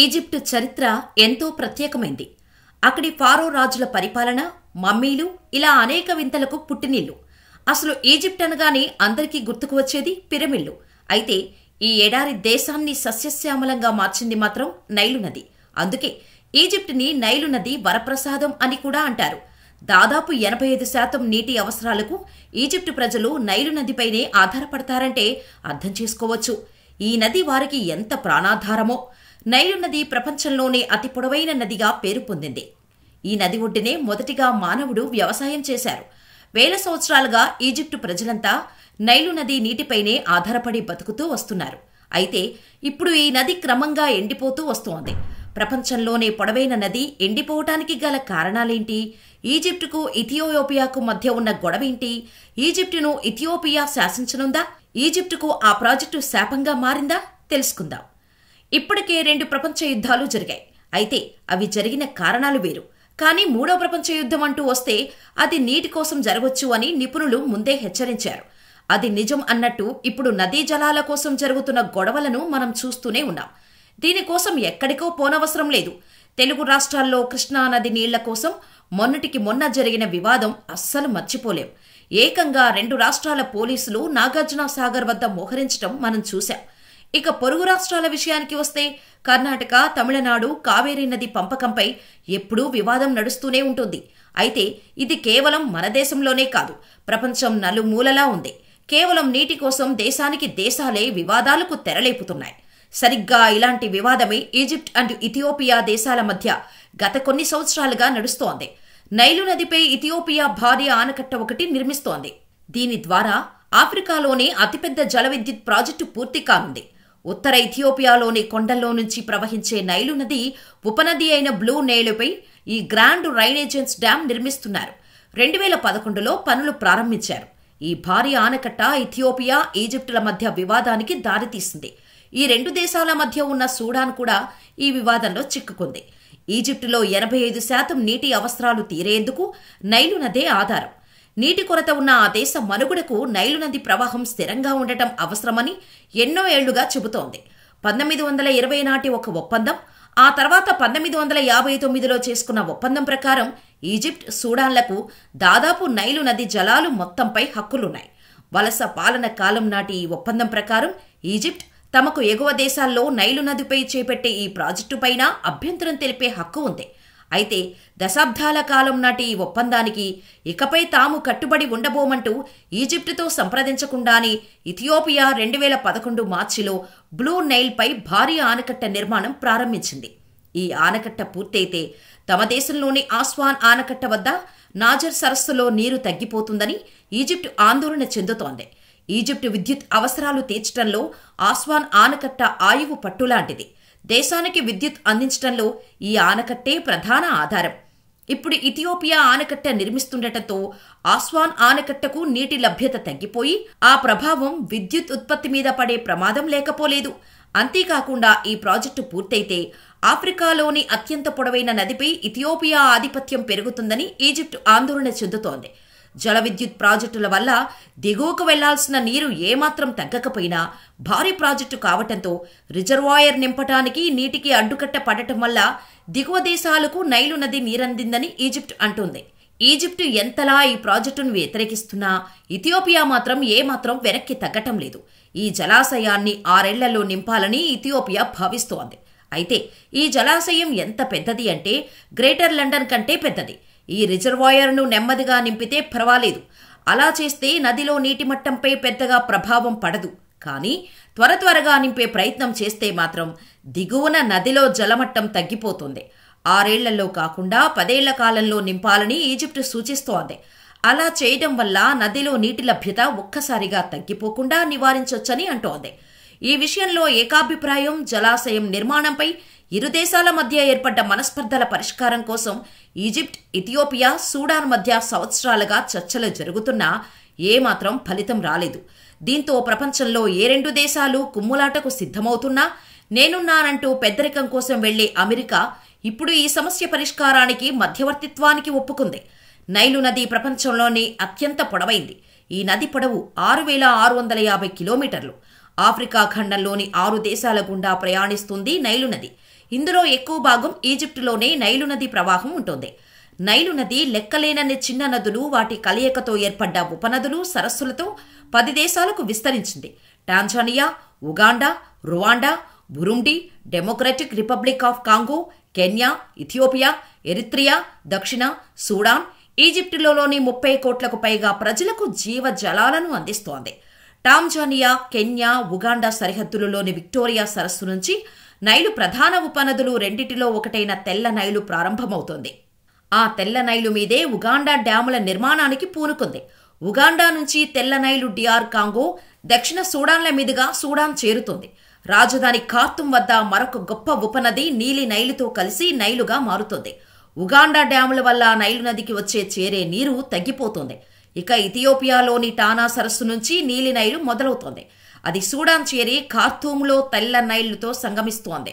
Egypt చరిత్ర ఎంతో ప్రత్యేకమైంది అక్కడి ఫారో రాజుల పరిపాలన మమ్మీలు ఇలా అనేక వింతలకు పుట్టినిల్లు అసలు ఈజిప్ట్ అనగానే అందరికీ గుర్తుకు వచ్చేది పిరమిళ్లు అయితే ఈ ఎడారి దేశాన్ని సస్యశ్యామలంగా మార్చింది మాత్రం నైలు నది అందుకే ఈజిప్ట్ని నైలు నది వరప్రసాదం అని కూడా అంటారు దాదాపు ఎనభై ఐదు శాతం నీటి అవసరాలకు ఈజిప్టు ప్రజలు నైలు నదిపైనే ఆధారపడతారంటే అర్థం చేసుకోవచ్చు ఈ నది వారికి ఎంత ప్రాణాధారమో నైలు నది ప్రపంచంలోనే అతి పొడవైన నదిగా పేరు పొందింది ఈ నది ఒడ్డునే మొదటిగా మానవుడు వ్యవసాయం చేశారు వేల సంవత్సరాలుగా ఈజిప్టు ప్రజలంతా నైలు నది నీటిపైనే ఆధారపడి బతుకుతూ వస్తున్నారు అయితే ఇప్పుడు ఈ నది క్రమంగా ఎండిపోతూ వస్తోంది ప్రపంచంలోనే పొడవైన నది ఎండిపోవటానికి గల కారణాలేంటి ఈజిప్టుకు ఇథియోపియాకు మధ్య ఉన్న గొడవేంటి ఈజిప్టును ఇథియోపియా శాసించనుందా ఈజిప్టుకు ఆ ప్రాజెక్టు శాపంగా మారిందా తెలుసుకుందాం ఇప్పటికే రెండు ప్రపంచ యుద్ధాలు జరిగాయి అయితే అవి జరిగిన కారణాలు వేరు కానీ మూడో ప్రపంచ యుద్ధం అంటూ వస్తే అది నీటి కోసం జరగవచ్చు అని నిపుణులు ముందే హెచ్చరించారు అది నిజం అన్నట్టు ఇప్పుడు నదీ జలాల కోసం జరుగుతున్న గొడవలను మనం చూస్తూనే ఉన్నాం దీనికోసం ఎక్కడికో పోనవసరం లేదు తెలుగు రాష్ట్రాల్లో కృష్ణానది నీళ్ల కోసం మొన్నటికి మొన్న జరిగిన వివాదం అస్సలు మర్చిపోలేం ఏకంగా రెండు రాష్ట్రాల పోలీసులు నాగార్జున సాగర్ వద్ద మోహరించడం మనం చూశాం ఇక పొరుగు రాష్ట్రాల విషయానికి వస్తే కర్ణాటక తమిళనాడు కావేరీ నది పంపకంపై ఎప్పుడూ వివాదం నడుస్తూనే ఉంటుంది అయితే ఇది కేవలం మన దేశంలోనే కాదు ప్రపంచం నలుమూలలా ఉంది కేవలం నీటి కోసం దేశానికి దేశాలే వివాదాలకు తెరలేపుతున్నాయి సరిగ్గా ఇలాంటి వివాదమే ఈజిప్ట్ అండ్ ఇథియోపియా దేశాల మధ్య గత కొన్ని సంవత్సరాలుగా నడుస్తోంది నైలు నదిపై ఇథియోపియా భారీ ఆనకట్ట ఒకటి నిర్మిస్తోంది దీని ద్వారా ఆఫ్రికాలోనే అతిపెద్ద జల విద్యుత్ ప్రాజెక్టు పూర్తి కానుంది ఉత్తర ఇథియోపియాలోని కొండల్లో నుంచి ప్రవహించే నైలు నది ఉపనది అయిన బ్లూ నేలుపై ఈ గ్రాండ్ రైనేజెన్స్ డ్యాం నిర్మిస్తున్నారు రెండు వేల పదకొండులో పనులు ప్రారంభించారు ఈ భారీ ఆనకట్ట ఇథియోపియా ఈజిప్టుల మధ్య వివాదానికి దారితీసింది ఈ రెండు దేశాల మధ్య ఉన్న సూడాన్ కూడా ఈ వివాదంలో చిక్కుకుంది ఈజిప్టులో ఎనభై ఐదు శాతం నీటి అవసరాలు తీరేందుకు నైలు నదే ఆధారం నీటి కొరత ఉన్న ఆ దేశ మనుగుడకు నైలు నది ప్రవాహం స్థిరంగా ఉండటం అవసరమని ఎన్నో ఏళ్లుగా చెబుతోంది పంతొమ్మిది వందల ఇరవై నాటి ఒక ఒప్పందం ఆ తర్వాత పంతొమ్మిది వందల యాభై తొమ్మిదిలో చేసుకున్న ఒప్పందం ప్రకారం ఈజిప్ట్ సూడాన్లకు దాదాపు నైలు నది జలాలు మొత్తంపై హక్కులున్నాయి వలస పాలన కాలం నాటి ఈ ఒప్పందం ప్రకారం ఈజిప్ట్ తమకు ఎగువ దేశాల్లో నైలు నదిపై చేపట్టే ఈ ప్రాజెక్టుపైన అభ్యంతరం తెలిపే హక్కు ఉంది అయితే దశాబ్దాల కాలం నాటి ఈ ఒప్పందానికి ఇకపై తాము కట్టుబడి ఉండబోమంటూ ఈజిప్టుతో సంప్రదించకుండానే ఇథియోపియా రెండు వేల పదకొండు మార్చిలో బ్లూ నైల్పై భారీ ఆనకట్ట నిర్మాణం ప్రారంభించింది ఈ ఆనకట్ట పూర్తయితే తమ దేశంలోని ఆస్వాన్ ఆనకట్ట వద్ద నాజర్ సరస్సులో నీరు తగ్గిపోతుందని ఈజిప్టు ఆందోళన చెందుతోంది ఈజిప్టు విద్యుత్ అవసరాలు తీర్చడంలో ఆస్వాన్ ఆనకట్ట ఆయువు పట్టులాంటిది దేశానికి విద్యుత్ అందించడంలో ఈ ఆనకట్టే ప్రధాన ఆధారం ఇప్పుడు ఇథియోపియా ఆనకట్ట నిర్మిస్తుండటంతో ఆస్వాన్ ఆనకట్టకు నీటి లభ్యత తగ్గిపోయి ఆ ప్రభావం విద్యుత్ ఉత్పత్తి మీద పడే ప్రమాదం లేకపోలేదు అంతేకాకుండా ఈ ప్రాజెక్టు పూర్తయితే ఆఫ్రికాలోని అత్యంత పొడవైన నదిపై ఇథియోపియా ఆధిపత్యం పెరుగుతుందని ఈజిప్టు ఆందోళన చెందుతోంది జల విద్యుత్ ప్రాజెక్టుల వల్ల దిగువకు వెళ్లాల్సిన నీరు ఏమాత్రం తగ్గకపోయినా భారీ ప్రాజెక్టు కావటంతో రిజర్వాయర్ నింపటానికి నీటికి అడ్డుకట్ట పడటం వల్ల దిగువ దేశాలకు నైలు నది నీరందిందని ఈజిప్ట్ అంటుంది ఈజిప్టు ఎంతలా ఈ ప్రాజెక్టును వ్యతిరేకిస్తున్నా ఇథియోపియా మాత్రం ఏమాత్రం వెనక్కి తగ్గటం లేదు ఈ జలాశయాన్ని ఆరేళ్లలో నింపాలని ఇథియోపియా భావిస్తోంది అయితే ఈ జలాశయం ఎంత పెద్దది అంటే గ్రేటర్ లండన్ కంటే పెద్దది ఈ రిజర్వాయర్ను నెమ్మదిగా నింపితే పర్వాలేదు అలా చేస్తే నదిలో నీటి మట్టంపై పెద్దగా ప్రభావం పడదు కానీ త్వర త్వరగా నింపే ప్రయత్నం చేస్తే మాత్రం దిగువన నదిలో జలమట్టం తగ్గిపోతుంది ఆరేళ్లలో కాకుండా పదేళ్ల కాలంలో నింపాలని ఈజిప్ట్ సూచిస్తోంది అలా చేయడం వల్ల నదిలో నీటి లభ్యత ఒక్కసారిగా తగ్గిపోకుండా నివారించొచ్చని అంటోంది ఈ విషయంలో ఏకాభిప్రాయం జలాశయం నిర్మాణంపై ఇరు దేశాల మధ్య ఏర్పడ్డ మనస్పర్ధల పరిష్కారం కోసం ఈజిప్ట్ ఇథియోపియా సూడాన్ మధ్య సంవత్సరాలుగా చర్చలు జరుగుతున్నా ఏమాత్రం ఫలితం రాలేదు దీంతో ప్రపంచంలో ఏ రెండు దేశాలు కుమ్ములాటకు సిద్ధమవుతున్నా నేనున్నానంటూ పెద్దరికం కోసం వెళ్లే అమెరికా ఇప్పుడు ఈ సమస్య పరిష్కారానికి మధ్యవర్తిత్వానికి ఒప్పుకుంది నైలు నది ప్రపంచంలోనే అత్యంత పొడవైంది ఈ నది పొడవు ఆరు వేల ఆరు వందల యాభై కిలోమీటర్లు ఆఫ్రికా ఖండంలోని ఆరు దేశాల గుండా ప్రయాణిస్తుంది నైలు నది ఇందులో ఎక్కువ భాగం ఈజిప్టులోనే నైలు నది ప్రవాహం ఉంటుంది నైలు నది లెక్కలేనన్ని చిన్న నదులు వాటి కలయికతో ఏర్పడ్డ ఉపనదులు సరస్సులతో పది దేశాలకు విస్తరించింది Tanzania Uganda Rwanda Burundi Democratic Republic of Congo Kenya Ethiopia Eritrea దక్షిణ సూడాన్ ఈజిప్టులోని ముప్పై కోట్లకు పైగా ప్రజలకు జీవ జలాలను అందిస్తోంది టాంజానియా కెన్యా ఉగాండా సరిహద్దులలోని విక్టోరియా సరస్సు నుంచి నైలు ప్రధాన ఉపనదులు రెండిటిలో ఒకటైన తెల్ల నైలు ప్రారంభమవుతోంది ఆ తెల్ల నైలు మీదే ఉగాండా డ్యాముల నిర్మాణానికి పూనుకుంది ఉగాండా నుంచి తెల్ల నైలు డిఆర్ కాంగో దక్షిణ సూడాన్ల మీదుగా సూడాన్ చేరుతుంది రాజధాని ఖార్తుం వద్ద మరొక గొప్ప ఉపనది నీలి నైలుతో కలిసి నైలుగా మారుతుంది ఉగాండా డ్యాముల వల్ల నైలు నదికి వచ్చే చేరే నీరు తగ్గిపోతుంది ఇక ఇథియోపియాలోని టానా సరస్సు నుంచి నీలి నైలు మొదలవుతోంది అది సూడాన్ చేరి ఖార్తూమ్లో తెల్ల నైలుతో సంగమిస్తోంది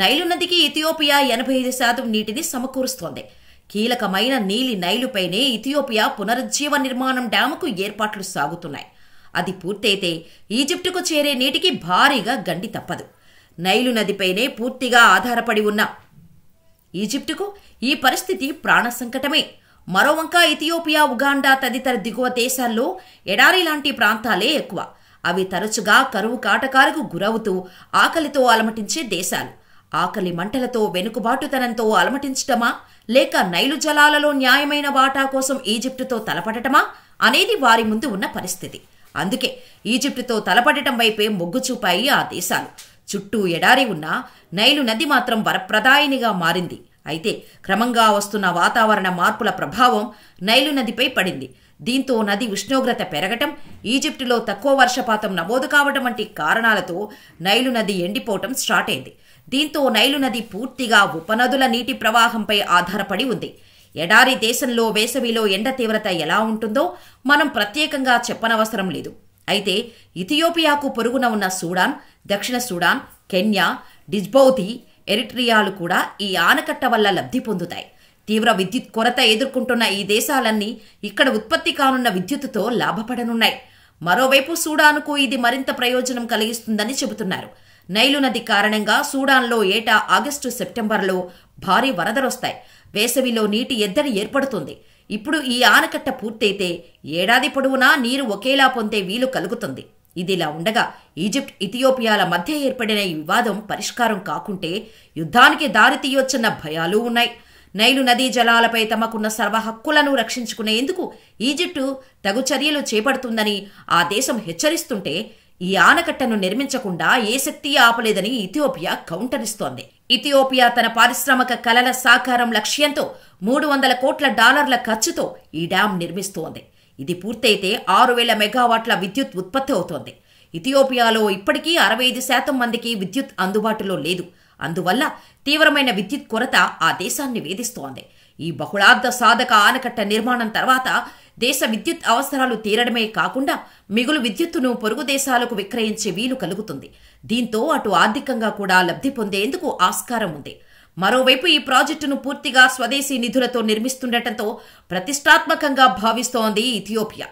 నైలు నదికి ఇథియోపియా ఎనభై ఐదు శాతం నీటిని సమకూరుస్తోంది కీలకమైన నీలి నైలుపైనే ఇథియోపియా పునరుజ్జీవ నిర్మాణం డ్యాముకు ఏర్పాట్లు సాగుతున్నాయి అది పూర్తయితే ఈజిప్టుకు చేరే నీటికి భారీగా గండి తప్పదు నైలు నదిపైనే పూర్తిగా ఆధారపడి ఉన్న ఈజిప్టుకు ఈ పరిస్థితి ప్రాణ సంకటమే మరోవంక ఇథియోపియా ఉగాండా తదితర దిగువ దేశాల్లో ఎడారి లాంటి ప్రాంతాలే ఎక్కువ అవి తరచుగా కరువు కాటకాలకు గురవుతూ ఆకలితో అలమటించే దేశాలు ఆకలి మంటలతో వెనుకబాటుతనంతో అలమటించటమా లేక నైలు జలాలలో న్యాయమైన వాటా కోసం ఈజిప్టుతో తలపడటమా అనేది వారి ముందు ఉన్న పరిస్థితి అందుకే ఈజిప్టుతో తలపడటం వైపే మొగ్గు చూపాయి ఆ దేశాలు చుట్టూ ఎడారి ఉన్న నైలు నది మాత్రం వరప్రదాయినిగా మారింది అయితే క్రమంగా వస్తున్న వాతావరణ మార్పుల ప్రభావం నైలు నదిపై పడింది దీంతో నది ఉష్ణోగ్రత పెరగటం ఈజిప్టులో తక్కువ వర్షపాతం నమోదు కావటం వంటి కారణాలతో నైలు నది ఎండిపోవటం స్టార్ట్ అయింది దీంతో నైలు నది పూర్తిగా ఉపనదుల నీటి ప్రవాహంపై ఆధారపడి ఉంది ఎడారి దేశంలో వేసవిలో ఎండ తీవ్రత ఎలా ఉంటుందో మనం ప్రత్యేకంగా చెప్పనవసరం లేదు అయితే ఇథియోపియాకు పొరుగున ఉన్న సూడాన్ దక్షిణ సూడాన్ కెన్యా డిజ్బౌతి ఎరిట్రియాలు కూడా ఈ ఆనకట్ట వల్ల లబ్ధి పొందుతాయి తీవ్ర విద్యుత్ కొరత ఎదుర్కొంటున్న ఈ దేశాలన్నీ ఇక్కడ ఉత్పత్తి కానున్న విద్యుత్తుతో లాభపడనున్నాయి మరోవైపు సూడాన్కు ఇది మరింత ప్రయోజనం కలిగిస్తుందని చెబుతున్నారు నైలు నది కారణంగా సూడాన్లో ఏటా ఆగస్టు సెప్టెంబర్లో భారీ వరదలొస్తాయి వేసవిలో నీటి ఎద్దడి ఏర్పడుతుంది ఇప్పుడు ఈ ఆనకట్ట పూర్తయితే ఏడాది పొడవునా నీరు ఒకేలా పొందే వీలు కలుగుతుంది ఇదిలా ఉండగా ఈజిప్ట్ ఇథియోపియాల మధ్య ఏర్పడిన ఈ వివాదం పరిష్కారం కాకుంటే యుద్ధానికి దారితీయొచ్చన్న భయాలు ఉన్నాయి నైలు నదీ జలాలపై తమకున్న సర్వ హక్కులను రక్షించుకునేందుకు ఈజిప్టు తగు చర్యలు చేపడుతుందని ఆ దేశం హెచ్చరిస్తుంటే ఈ ఆనకట్టను నిర్మించకుండా ఏ శక్తి ఆపలేదని ఇథియోపియా కౌంటరిస్తోంది ఇథియోపియా తన పారిశ్రామిక కలల సాకారం లక్ష్యంతో మూడు వందల కోట్ల డాలర్ల ఖర్చుతో ఈ డ్యాం నిర్మిస్తోంది ఇది పూర్తయితే ఆరు వేల మెగావాట్ల విద్యుత్ ఉత్పత్తి అవుతోంది ఇథియోపియాలో ఇప్పటికీ అరవై ఐదు శాతం మందికి విద్యుత్ అందుబాటులో లేదు అందువల్ల తీవ్రమైన విద్యుత్ కొరత ఆ దేశాన్ని వేధిస్తోంది ఈ బహుళార్థ సాధక ఆనకట్ట నిర్మాణం తర్వాత దేశ విద్యుత్ అవసరాలు తీరడమే కాకుండా మిగులు విద్యుత్తును పొరుగు దేశాలకు విక్రయించే వీలు కలుగుతుంది దీంతో అటు ఆర్థికంగా కూడా లబ్ధి పొందేందుకు ఆస్కారం ఉంది మరోవైపు ఈ ప్రాజెక్టును పూర్తిగా స్వదేశీ నిధులతో నిర్మిస్తుండటంతో ప్రతిష్టాత్మకంగా భావిస్తోంది ఇథియోపియా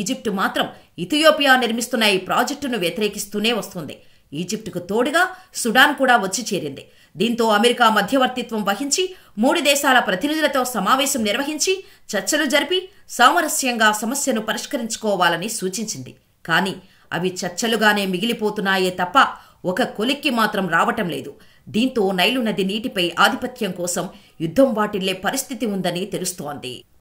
ఈజిప్టు మాత్రం ఇథియోపియా నిర్మిస్తున్న ఈ ప్రాజెక్టును వ్యతిరేకిస్తూనే వస్తుంది ఈజిప్టుకు తోడుగా సుడాన్ కూడా వచ్చి చేరింది దీంతో అమెరికా మధ్యవర్తిత్వం వహించి మూడు దేశాల ప్రతినిధులతో సమావేశం నిర్వహించి చర్చలు జరిపి సామరస్యంగా సమస్యను పరిష్కరించుకోవాలని సూచించింది కానీ అవి చర్చలుగానే మిగిలిపోతున్నాయే తప్ప ఒక కొలిక్కి మాత్రం రావటం లేదు దీంతో నైలు నది నీటిపై ఆధిపత్యం కోసం యుద్ధం వాటిల్లే పరిస్థితి ఉందని తెలుస్తోంది